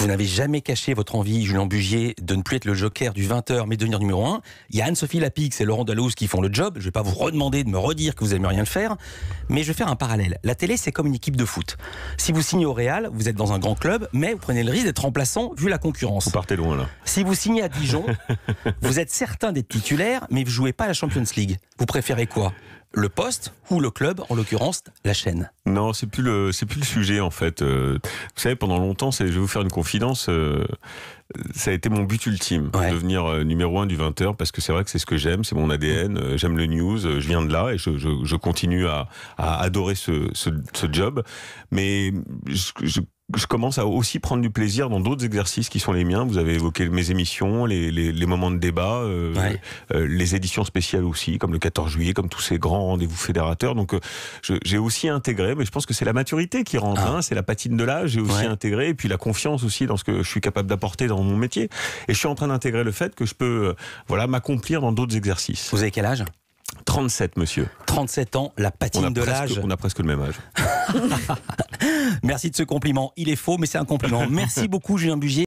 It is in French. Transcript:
Vous n'avez jamais caché votre envie, Julien Bugier, de ne plus être le joker du 20h, mais de devenir numéro 1. Il y a Anne-Sophie Lapix et Laurent Dallouz qui font le job. Je ne vais pas vous redemander de me redire que vous aimez rien le faire, mais je vais faire un parallèle. La télé, c'est comme une équipe de foot. Si vous signez au Real, vous êtes dans un grand club, mais vous prenez le risque d'être remplaçant vu la concurrence. partez loin, là. Si vous signez à Dijon, vous êtes certain d'être titulaire, mais vous jouez pas à la Champions League. Vous préférez quoi le poste ou le club, en l'occurrence la chaîne. Non, c'est plus le plus le sujet en fait. Euh, vous savez, pendant longtemps, je vais vous faire une confidence. Euh, ça a été mon but ultime, devenir euh, numéro un du 20h, parce que c'est vrai que c'est ce que j'aime, c'est mon ADN, euh, j'aime le news, euh, je viens de là et je, continue à, adorer ce, job. Mais je, commence à aussi prendre du plaisir dans d'autres exercices qui sont les miens. Vous avez évoqué mes émissions, les, moments de débat, les éditions spéciales aussi, comme le 14 juillet, comme tous ces grands rendez-vous fédérateurs. Donc, j'ai aussi intégré, mais je pense que c'est la maturité qui rentre, ah. hein, c'est la patine de l'âge. J'ai aussi intégré, et puis la confiance aussi dans ce que je suis capable d'apporter dans, mon métier. Et je suis en train d'intégrer le fait que je peux euh, voilà, m'accomplir dans d'autres exercices. Vous avez quel âge 37, monsieur. 37 ans, la patine de l'âge. On a presque le même âge. Merci de ce compliment. Il est faux, mais c'est un compliment. Merci beaucoup, Julien Bugier.